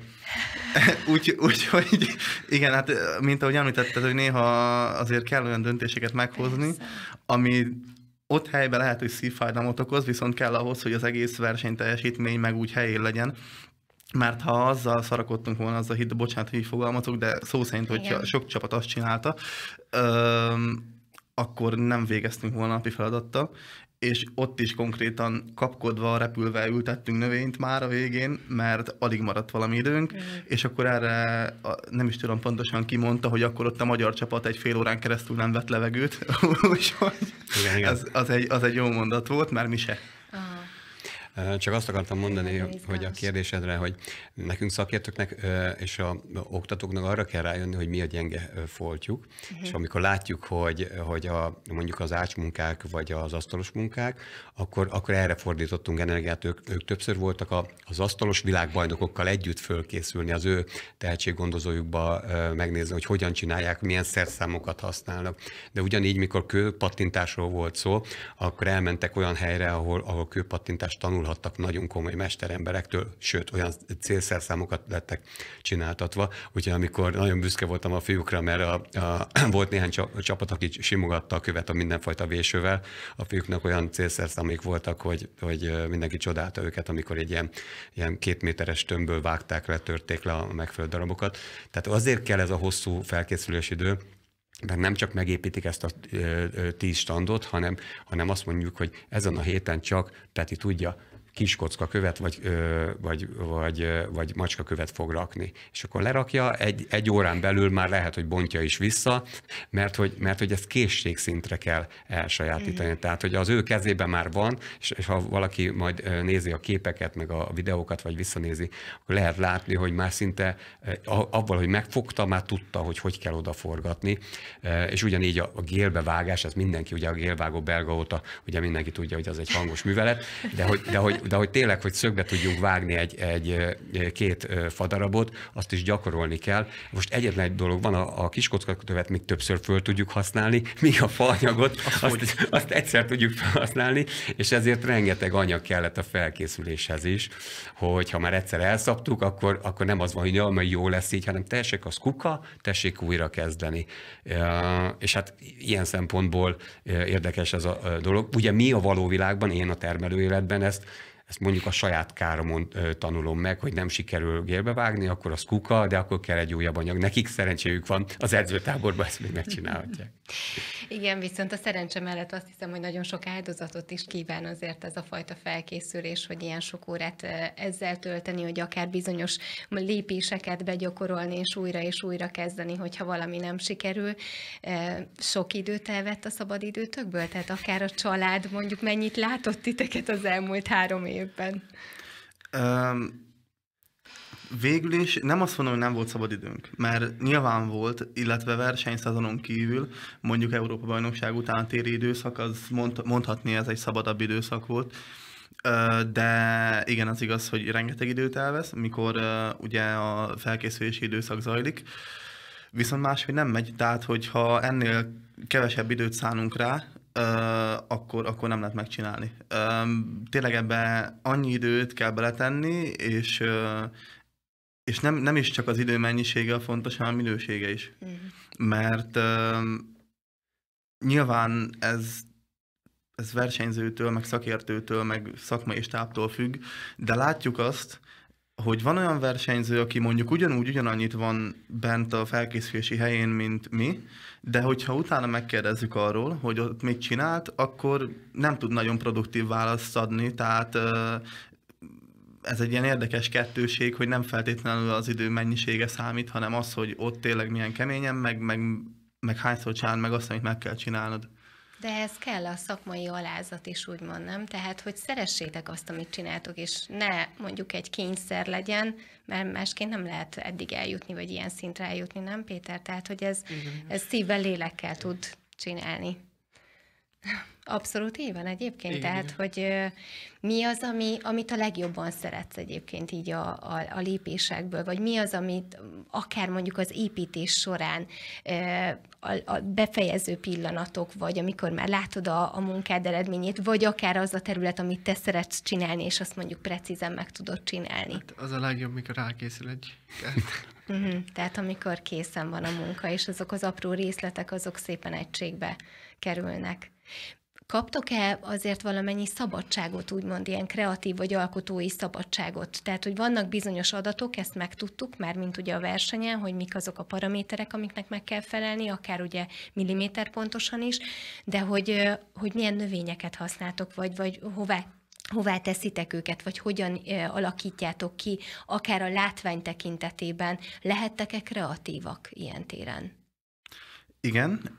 Úgyhogy úgy, hogy igen, hát mint ahogy említetted, hogy néha azért kell olyan döntéseket meghozni, Persze. ami ott helyben lehet, hogy szívfájdalmat okoz, viszont kell ahhoz, hogy az egész versenyteljesítmény meg úgy helyén legyen. Mert ha azzal szarakodtunk volna, azzal hidd, bocsánat, hogy így fogalmazok, de szó szerint, hogy sok csapat azt csinálta, öm, akkor nem végeztünk volna napi feladattal, és ott is konkrétan kapkodva, repülve ültettünk növényt már a végén, mert alig maradt valami időnk, mm. és akkor erre a, nem is tudom pontosan ki mondta, hogy akkor ott a magyar csapat egy fél órán keresztül nem vett levegőt, úgyhogy igen, igen. az, egy, az egy jó mondat volt, mert mi se. Ah. Csak azt akartam mondani, hogy a kérdésedre, hogy nekünk szakértőknek és a oktatóknak arra kell rájönni, hogy mi a gyenge foltjuk, uh-huh. és amikor látjuk, hogy, hogy a, mondjuk az ácsmunkák vagy az asztalos munkák, akkor, akkor erre fordítottunk energiát, ők, ők többször voltak a, az asztalos világbajnokokkal együtt fölkészülni, az ő tehetséggondozójukba megnézni, hogy hogyan csinálják, milyen szerszámokat használnak. De ugyanígy, mikor kőpattintásról volt szó, akkor elmentek olyan helyre, ahol, ahol kőpattintást tanul tanulhattak nagyon komoly mesteremberektől, sőt, olyan célszerszámokat lettek csináltatva, úgyhogy amikor nagyon büszke voltam a fiúkra, mert a, a, volt néhány csapat, aki simogatta a követ a mindenfajta vésővel, a fiúknak olyan célszerszámok voltak, hogy, hogy mindenki csodálta őket, amikor egy ilyen, ilyen két méteres tömbből vágták le, törték le a megfelelő darabokat. Tehát azért kell ez a hosszú felkészülés idő, mert nem csak megépítik ezt a tíz standot, hanem, hanem azt mondjuk, hogy ezen a héten csak Peti tudja, kiskocka követ, vagy, vagy, vagy, vagy macska követ fog rakni. És akkor lerakja, egy, egy órán belül már lehet, hogy bontja is vissza, mert hogy, mert hogy ezt készségszintre kell elsajátítani. Mm. Tehát, hogy az ő kezében már van, és, és ha valaki majd nézi a képeket, meg a videókat, vagy visszanézi, akkor lehet látni, hogy már szinte avval, hogy megfogta, már tudta, hogy hogy kell odaforgatni. És ugyanígy a, a gélbevágás, ez mindenki, ugye a gélvágó belga óta, ugye mindenki tudja, hogy az egy hangos művelet, de hogy, de hogy de hogy tényleg, hogy szögbe tudjunk vágni egy, egy két fadarabot, azt is gyakorolni kell. Most egyetlen egy dolog van, a, a kiskockakövet még többször föl tudjuk használni, míg a faanyagot azt, azt egyszer tudjuk felhasználni, és ezért rengeteg anyag kellett a felkészüléshez is, hogy ha már egyszer elszaptuk, akkor, akkor nem az van, hogy jaj, jó lesz így, hanem tessék az kuka, tessék újra kezdeni. És hát ilyen szempontból érdekes ez a dolog. Ugye mi a való világban, én a termelő életben ezt ezt mondjuk a saját káromon tanulom meg, hogy nem sikerül gérbe vágni, akkor az kuka, de akkor kell egy újabb anyag. Nekik szerencséjük van, az edzőtáborban ezt még megcsinálhatják. Igen, viszont a szerencse mellett azt hiszem, hogy nagyon sok áldozatot is kíván azért ez a fajta felkészülés, hogy ilyen sok órát ezzel tölteni, hogy akár bizonyos lépéseket begyakorolni, és újra és újra kezdeni, hogyha valami nem sikerül. Sok időt elvett a szabadidőtökből? Tehát akár a család mondjuk mennyit látott titeket az elmúlt három évben? Um Végül is nem azt mondom, hogy nem volt szabad időnk, mert nyilván volt, illetve versenyszezonon kívül, mondjuk Európa bajnokság után téri időszak, az mond, mondhatni ez egy szabadabb időszak volt, de igen, az igaz, hogy rengeteg időt elvesz, mikor ugye a felkészülési időszak zajlik, viszont máshogy nem megy, tehát hogyha ennél kevesebb időt szánunk rá, akkor, akkor nem lehet megcsinálni. Tényleg ebbe annyi időt kell beletenni, és és nem, nem is csak az idő mennyisége a fontos, hanem a minősége is. Mm. Mert uh, nyilván ez ez versenyzőtől, meg szakértőtől, meg szakmai és táptól függ, de látjuk azt, hogy van olyan versenyző, aki mondjuk ugyanúgy ugyanannyit van bent a felkészülési helyén, mint mi, de hogyha utána megkérdezzük arról, hogy ott mit csinált, akkor nem tud nagyon produktív választ adni, tehát ez egy ilyen érdekes kettőség, hogy nem feltétlenül az idő mennyisége számít, hanem az, hogy ott tényleg milyen keményen, meg, meg, meg hányszor csinál meg azt, amit meg kell csinálnod. De ez kell a szakmai alázat is, úgymond, nem? Tehát, hogy szeressétek azt, amit csináltok, és ne mondjuk egy kényszer legyen, mert másként nem lehet eddig eljutni, vagy ilyen szintre eljutni, nem, Péter? Tehát, hogy ez, ez szívvel, lélekkel tud csinálni. Abszolút így van egyébként, igen, tehát igen. hogy mi az, ami, amit a legjobban szeretsz egyébként így a, a, a lépésekből, vagy mi az, amit akár mondjuk az építés során a, a befejező pillanatok, vagy amikor már látod a, a munkád eredményét, vagy akár az a terület, amit te szeretsz csinálni, és azt mondjuk precízen meg tudod csinálni. Hát az a legjobb, mikor rákészül egy Uh-huh. Tehát amikor készen van a munka, és azok az apró részletek, azok szépen egységbe kerülnek kaptok-e azért valamennyi szabadságot, úgymond ilyen kreatív vagy alkotói szabadságot? Tehát, hogy vannak bizonyos adatok, ezt megtudtuk már, mint ugye a versenyen, hogy mik azok a paraméterek, amiknek meg kell felelni, akár ugye milliméter pontosan is, de hogy, hogy milyen növényeket használtok, vagy, vagy hová hová teszitek őket, vagy hogyan alakítjátok ki, akár a látvány tekintetében. Lehettek-e kreatívak ilyen téren? Igen,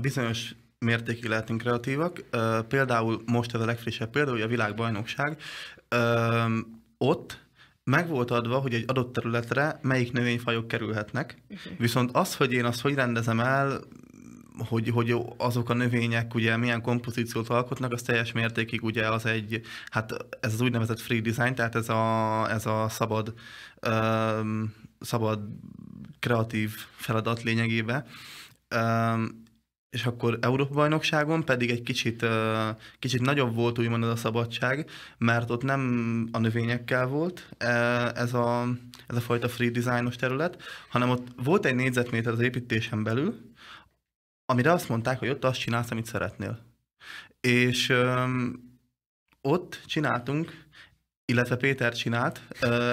bizonyos mértékig lehetünk kreatívak. Például most ez a legfrissebb példa, hogy a világbajnokság. Ott meg volt adva, hogy egy adott területre melyik növényfajok kerülhetnek, mhm. viszont az, hogy én azt hogy rendezem el, hogy, hogy azok a növények ugye milyen kompozíciót alkotnak, az teljes mértékig ugye az egy, hát ez az úgynevezett free design, tehát ez a, ez a szabad, um, szabad kreatív feladat lényegében. Um, és akkor Európa-bajnokságon pedig egy kicsit, kicsit nagyobb volt úgymond ez a szabadság, mert ott nem a növényekkel volt ez a, ez a fajta free designos terület, hanem ott volt egy négyzetméter az építésen belül, amire azt mondták, hogy ott azt csinálsz, amit szeretnél. És ott csináltunk illetve Péter csinált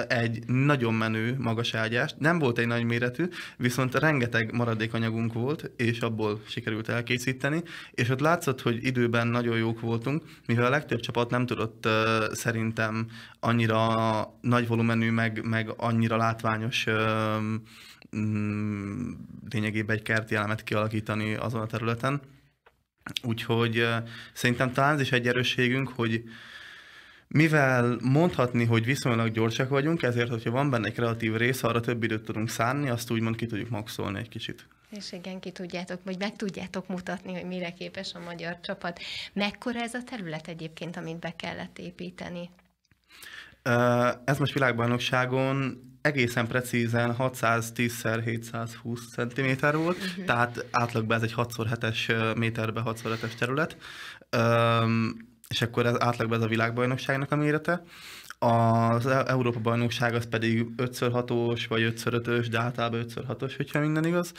egy nagyon menő magas ágyást. Nem volt egy nagy méretű, viszont rengeteg maradékanyagunk volt, és abból sikerült elkészíteni, és ott látszott, hogy időben nagyon jók voltunk, mivel a legtöbb csapat nem tudott szerintem annyira nagy volumenű, meg, meg annyira látványos mm, lényegében egy kerti elemet kialakítani azon a területen. Úgyhogy szerintem talán ez is egy erősségünk, hogy mivel mondhatni, hogy viszonylag gyorsak vagyunk, ezért, hogyha van benne egy kreatív rész, arra több időt tudunk szánni, azt úgymond ki tudjuk maxolni egy kicsit. És igen, ki tudjátok, vagy meg tudjátok mutatni, hogy mire képes a magyar csapat. Mekkora ez a terület egyébként, amit be kellett építeni? Ez most világbajnokságon egészen precízen 610x720 cm volt, uh-huh. tehát átlagban ez egy 6x7-es méterbe 6x7-es terület és akkor az átlagban ez a világbajnokságnak a mérete. Az e- Európa bajnokság az pedig 5x6-os, vagy 5x5-ös, de általában 5x6-os, hogyha minden igaz.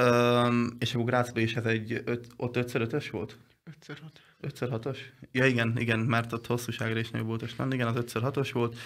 Um, és akkor Grácsban is ez egy, öt, ott 5x5-ös volt? 5x6. 5x6-os? Ja igen, igen, mert ott hosszúságra is nagyobb volt a stand, igen, az 5x6-os volt,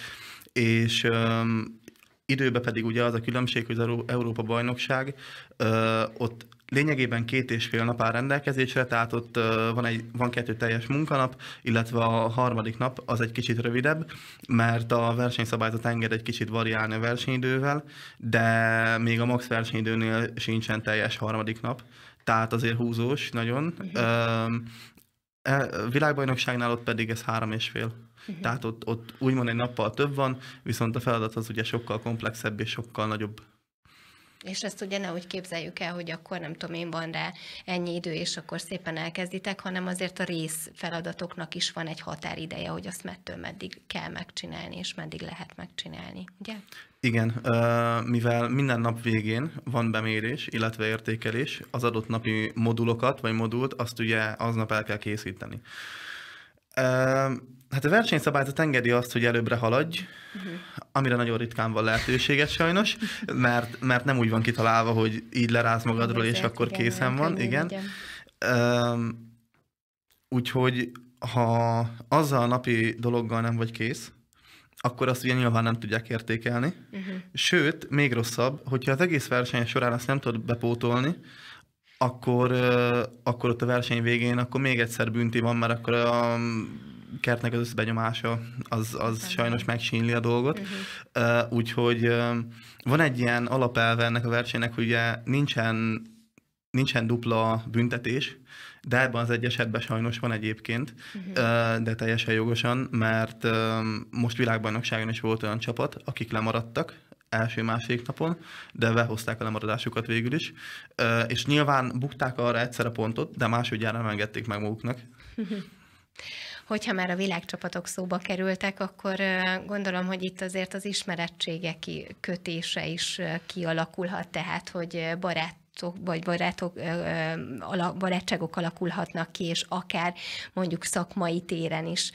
és um, időben pedig ugye az a különbség, hogy az Európa bajnokság uh, ott lényegében két és fél nap áll rendelkezésre, tehát ott van, egy, van kettő teljes munkanap, illetve a harmadik nap az egy kicsit rövidebb, mert a versenyszabályzat enged egy kicsit variálni a versenyidővel, de még a max versenyidőnél sincsen teljes harmadik nap, tehát azért húzós nagyon. Uh-huh. Világbajnokságnál ott pedig ez három és fél. Uh-huh. Tehát ott, ott úgymond egy nappal több van, viszont a feladat az ugye sokkal komplexebb és sokkal nagyobb. És ezt ugye nehogy képzeljük el, hogy akkor nem tudom én van rá ennyi idő, és akkor szépen elkezditek, hanem azért a rész feladatoknak is van egy határideje, hogy azt mettől meddig kell megcsinálni, és meddig lehet megcsinálni, ugye? Igen, mivel minden nap végén van bemérés, illetve értékelés, az adott napi modulokat, vagy modult, azt ugye aznap el kell készíteni. Hát a versenyszabályzat engedi azt, hogy előbbre haladj, uh-huh amire nagyon ritkán van lehetőséget sajnos, mert, mert nem úgy van kitalálva, hogy így leráz magadról, és akkor igen, készen van, igen. igen. úgyhogy ha azzal a napi dologgal nem vagy kész, akkor azt ugye nyilván nem tudják értékelni. Uh-huh. Sőt, még rosszabb, hogyha az egész verseny során azt nem tudod bepótolni, akkor, akkor ott a verseny végén akkor még egyszer bünti van, mert akkor a kertnek az összbenyomása az, az sajnos megsínli a dolgot. Uh-huh. úgyhogy van egy ilyen alapelve ennek a versenynek, hogy ugye nincsen, nincsen dupla büntetés, de ebben az egy esetben sajnos van egyébként, uh-huh. de teljesen jogosan, mert most világbajnokságon is volt olyan csapat, akik lemaradtak első-második napon, de behozták a lemaradásukat végül is. És nyilván bukták arra egyszer a pontot, de másodjára nem engedték meg maguknak. Uh-huh. hogyha már a világcsapatok szóba kerültek, akkor gondolom, hogy itt azért az ismerettségek kötése is kialakulhat, tehát hogy barát barátok vagy barátok, barátságok alakulhatnak ki, és akár mondjuk szakmai téren is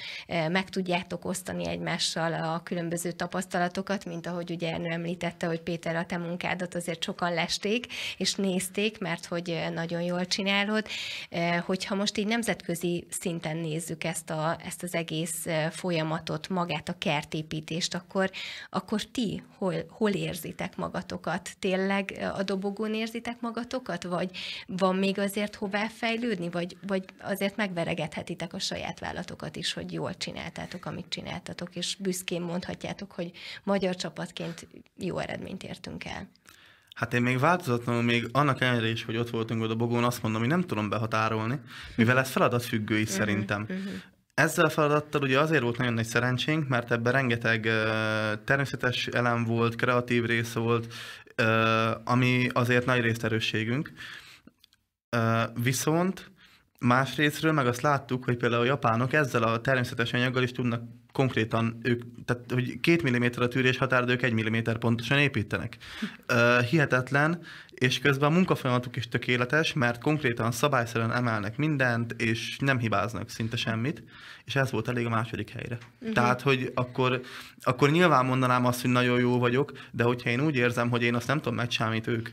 meg tudjátok osztani egymással a különböző tapasztalatokat, mint ahogy ugye Ernő említette, hogy Péter a te munkádat azért sokan lesték, és nézték, mert hogy nagyon jól csinálod. Hogyha most így nemzetközi szinten nézzük ezt, a, ezt az egész folyamatot, magát a kertépítést, akkor, akkor ti hol, hol érzitek magatokat? Tényleg a dobogón érzitek magatokat? magatokat, vagy van még azért hová fejlődni, vagy, vagy azért megveregethetitek a saját vállatokat is, hogy jól csináltátok, amit csináltatok, és büszkén mondhatjátok, hogy magyar csapatként jó eredményt értünk el. Hát én még változatlanul, még annak ellenére is, hogy ott voltunk oda Bogón, azt mondom, hogy nem tudom behatárolni, mivel ez feladatfüggő is mhm, szerintem. Mhm. Ezzel a feladattal ugye azért volt nagyon nagy szerencsénk, mert ebben rengeteg természetes elem volt, kreatív része volt, ami azért nagy részt erősségünk. Viszont részről meg azt láttuk, hogy például a japánok ezzel a természetes anyaggal is tudnak konkrétan ők, tehát hogy két milliméter a tűrés ők egy milliméter pontosan építenek. Hihetetlen, és közben a munkafolyamatuk is tökéletes, mert konkrétan szabályszerűen emelnek mindent, és nem hibáznak szinte semmit, és ez volt elég a második helyre. Uh-huh. Tehát, hogy akkor, akkor nyilván mondanám azt, hogy nagyon jó vagyok, de hogyha én úgy érzem, hogy én azt nem tudom megcsámít ők,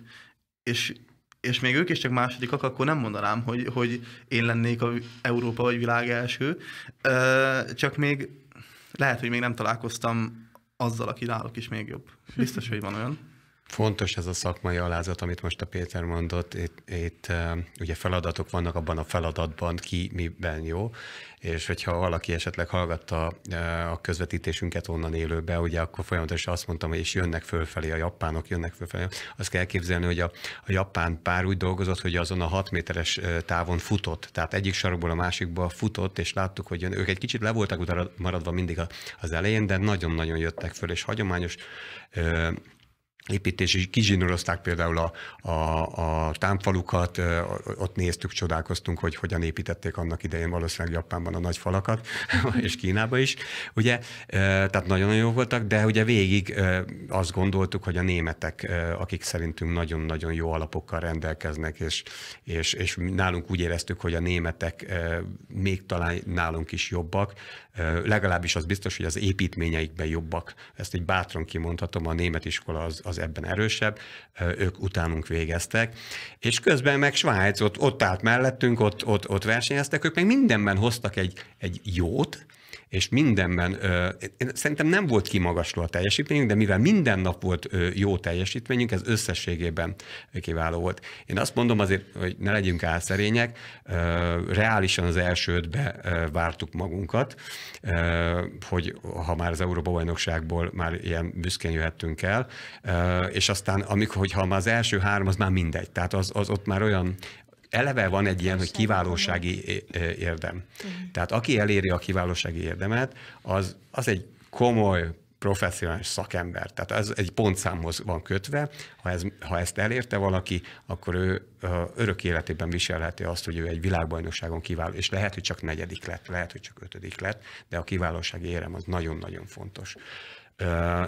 és és még ők is csak másodikak, akkor nem mondanám, hogy, hogy én lennék a Európa vagy világ első. Csak még lehet, hogy még nem találkoztam azzal, aki nálok is még jobb. Biztos, hogy van olyan. Fontos ez a szakmai alázat, amit most a Péter mondott. Itt, itt ugye feladatok vannak abban a feladatban, ki miben jó, és hogyha valaki esetleg hallgatta a közvetítésünket onnan élőbe, ugye akkor folyamatosan azt mondtam, hogy és jönnek fölfelé a japánok, jönnek fölfelé. Azt kell elképzelni, hogy a, a japán pár úgy dolgozott, hogy azon a hat méteres távon futott. Tehát egyik sarokból a másikba futott, és láttuk, hogy jön. ők egy kicsit le voltak maradva mindig az elején, de nagyon-nagyon jöttek föl, és hagyományos építés, és például a, a, a támfalukat, ott néztük, csodálkoztunk, hogy hogyan építették annak idején valószínűleg Japánban a nagy falakat, és Kínába is, ugye, tehát nagyon-nagyon jó voltak, de ugye végig azt gondoltuk, hogy a németek, akik szerintünk nagyon-nagyon jó alapokkal rendelkeznek, és, és, és nálunk úgy éreztük, hogy a németek még talán nálunk is jobbak, legalábbis az biztos, hogy az építményeikben jobbak. Ezt egy bátran kimondhatom, a német iskola az az ebben erősebb, ők utánunk végeztek. És közben meg Svájc ott, ott állt mellettünk, ott, ott, ott versenyeztek, ők meg mindenben hoztak egy, egy jót, és mindenben, én szerintem nem volt kimagasló a teljesítményünk, de mivel minden nap volt jó teljesítményünk, ez összességében kiváló volt. Én azt mondom azért, hogy ne legyünk álszerények, reálisan az első ötbe vártuk magunkat, hogy ha már az Európa-bajnokságból már ilyen büszkén jöhettünk el, és aztán amikor, hogyha már az első három, az már mindegy. Tehát az, az ott már olyan eleve van egy ilyen, hogy kiválósági érdem. Tehát aki eléri a kiválósági érdemet, az, az egy komoly professzionális szakember. Tehát ez egy pontszámhoz van kötve. Ha, ez, ha ezt elérte valaki, akkor ő örök életében viselheti azt, hogy ő egy világbajnokságon kiváló, és lehet, hogy csak negyedik lett, lehet, hogy csak ötödik lett, de a kiválósági érem az nagyon-nagyon fontos.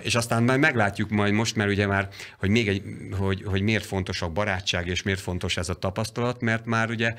És aztán majd meglátjuk majd most, mert ugye már, hogy még egy, hogy, hogy miért fontos a barátság, és miért fontos ez a tapasztalat, mert már ugye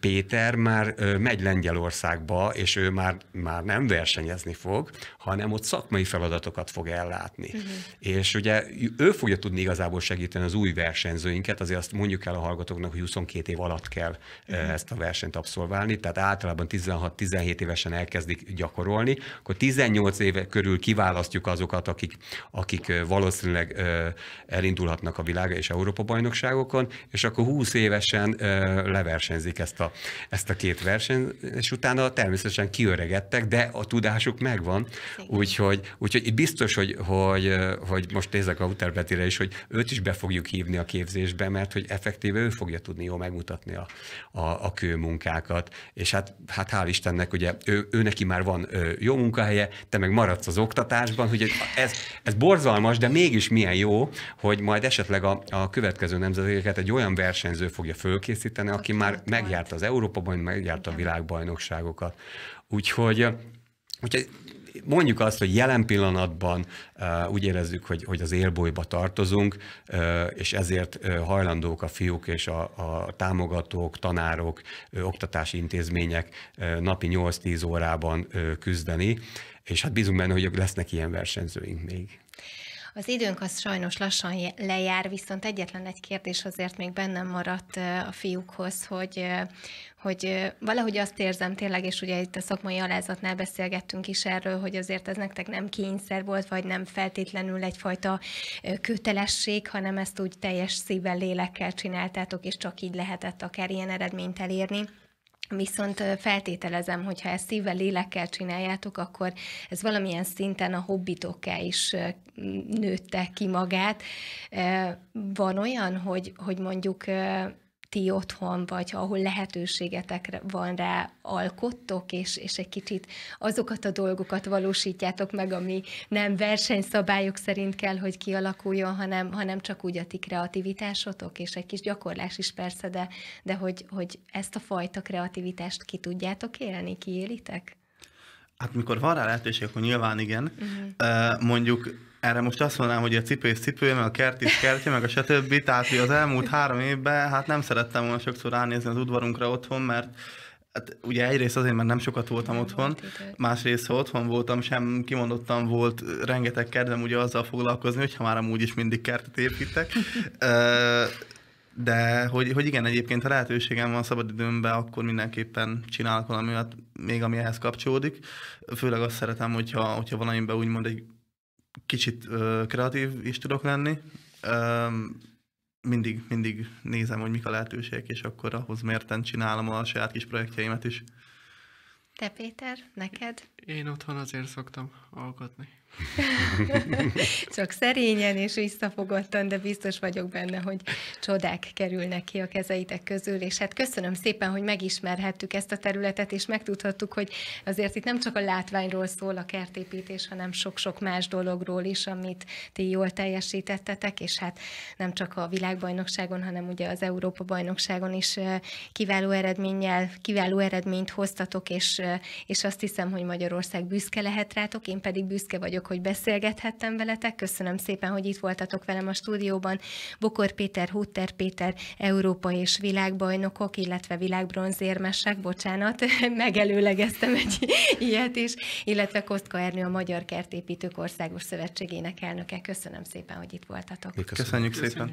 Péter már megy Lengyelországba, és ő már, már nem versenyezni fog, hanem ott szakmai feladatokat fog ellátni. Uh-huh. És ugye ő fogja tudni igazából segíteni az új versenyzőinket, azért azt mondjuk el a hallgatóknak, hogy 22 év alatt kell uh-huh. ezt a versenyt abszolválni, tehát általában 16-17 évesen elkezdik gyakorolni, akkor 18 éve körül kiválasztjuk azokat, akik, akik valószínűleg elindulhatnak a világ és Európa bajnokságokon, és akkor 20 évesen leversenyzik ezt a, ezt a két versenyt, és utána természetesen kiöregettek, de a tudásuk megvan, úgyhogy, úgyhogy itt biztos, hogy, hogy, hogy most nézek a Uterbetire is, hogy őt is be fogjuk hívni a képzésbe, mert hogy effektíve ő fogja tudni jól megmutatni a, a, a kőmunkákat, és hát, hát hál' Istennek, ugye ő, ő neki már van jó munkahelye, te meg maradsz az oktatásban, hogy Úgyhogy ez, ez borzalmas, de mégis milyen jó, hogy majd esetleg a, a következő nemzedéket egy olyan versenyző fogja fölkészíteni, aki már megjárt az Európa-ban, megjárt a világbajnokságokat. Úgyhogy, úgyhogy mondjuk azt, hogy jelen pillanatban uh, úgy érezzük, hogy, hogy az élbolyba tartozunk, uh, és ezért uh, hajlandók a fiúk és a, a támogatók, tanárok, oktatási intézmények napi 8-10 órában küzdeni és hát bízunk benne, hogy lesznek ilyen versenyzőink még. Az időnk az sajnos lassan lejár, viszont egyetlen egy kérdés azért még bennem maradt a fiúkhoz, hogy, hogy valahogy azt érzem tényleg, és ugye itt a szakmai alázatnál beszélgettünk is erről, hogy azért ez nektek nem kényszer volt, vagy nem feltétlenül egyfajta kötelesség, hanem ezt úgy teljes szívvel, lélekkel csináltátok, és csak így lehetett akár ilyen eredményt elérni. Viszont feltételezem, hogy ha ezt szívvel, lélekkel csináljátok, akkor ez valamilyen szinten a hobbitokká is nőtte ki magát. Van olyan, hogy, hogy mondjuk ti otthon, vagy ahol lehetőségetek van rá, alkottok, és, és egy kicsit azokat a dolgokat valósítjátok meg, ami nem versenyszabályok szerint kell, hogy kialakuljon, hanem, hanem csak úgy a ti kreativitásotok, és egy kis gyakorlás is persze, de, de hogy, hogy ezt a fajta kreativitást ki tudjátok élni, kiélitek? Hát mikor van rá lehetőség, akkor nyilván igen. Uh-huh. mondjuk erre most azt mondanám, hogy a és cipő, meg a kert is kertje, meg a stb. Tehát, hogy az elmúlt három évben, hát nem szerettem volna sokszor ránézni az udvarunkra otthon, mert Hát ugye egyrészt azért, mert nem sokat voltam otthon, másrészt, ha otthon voltam, sem kimondottan volt rengeteg kedvem ugye azzal foglalkozni, hogyha már amúgy is mindig kertet építek. De hogy, hogy igen, egyébként ha lehetőségem van szabadidőmben, akkor mindenképpen csinálok valamit, még ami ehhez kapcsolódik. Főleg azt szeretem, hogyha, hogyha valamiben úgymond egy kicsit ö, kreatív is tudok lenni. Ö, mindig, mindig nézem, hogy mik a lehetőségek, és akkor ahhoz mérten csinálom a saját kis projektjeimet is. Te Péter, neked? Én otthon azért szoktam alkotni. Csak szerényen és visszafogottan, de biztos vagyok benne, hogy csodák kerülnek ki a kezeitek közül, és hát köszönöm szépen, hogy megismerhettük ezt a területet, és megtudhattuk, hogy azért itt nem csak a látványról szól a kertépítés, hanem sok-sok más dologról is, amit ti jól teljesítettetek, és hát nem csak a világbajnokságon, hanem ugye az Európa-bajnokságon is eh, kiváló eredménnyel, kiváló eredményt hoztatok, és, eh, és azt hiszem, hogy Magyar Magyarország büszke lehet rátok, én pedig büszke vagyok, hogy beszélgethettem veletek. Köszönöm szépen, hogy itt voltatok velem a stúdióban. Bokor Péter, Hutter Péter, Európa és világbajnokok, illetve világbronzérmesek, bocsánat, megelőlegeztem egy ilyet is, illetve Kostka Ernő, a Magyar Kertépítők Országos Szövetségének elnöke. Köszönöm szépen, hogy itt voltatok. Köszönjük, Köszönjük szépen. szépen.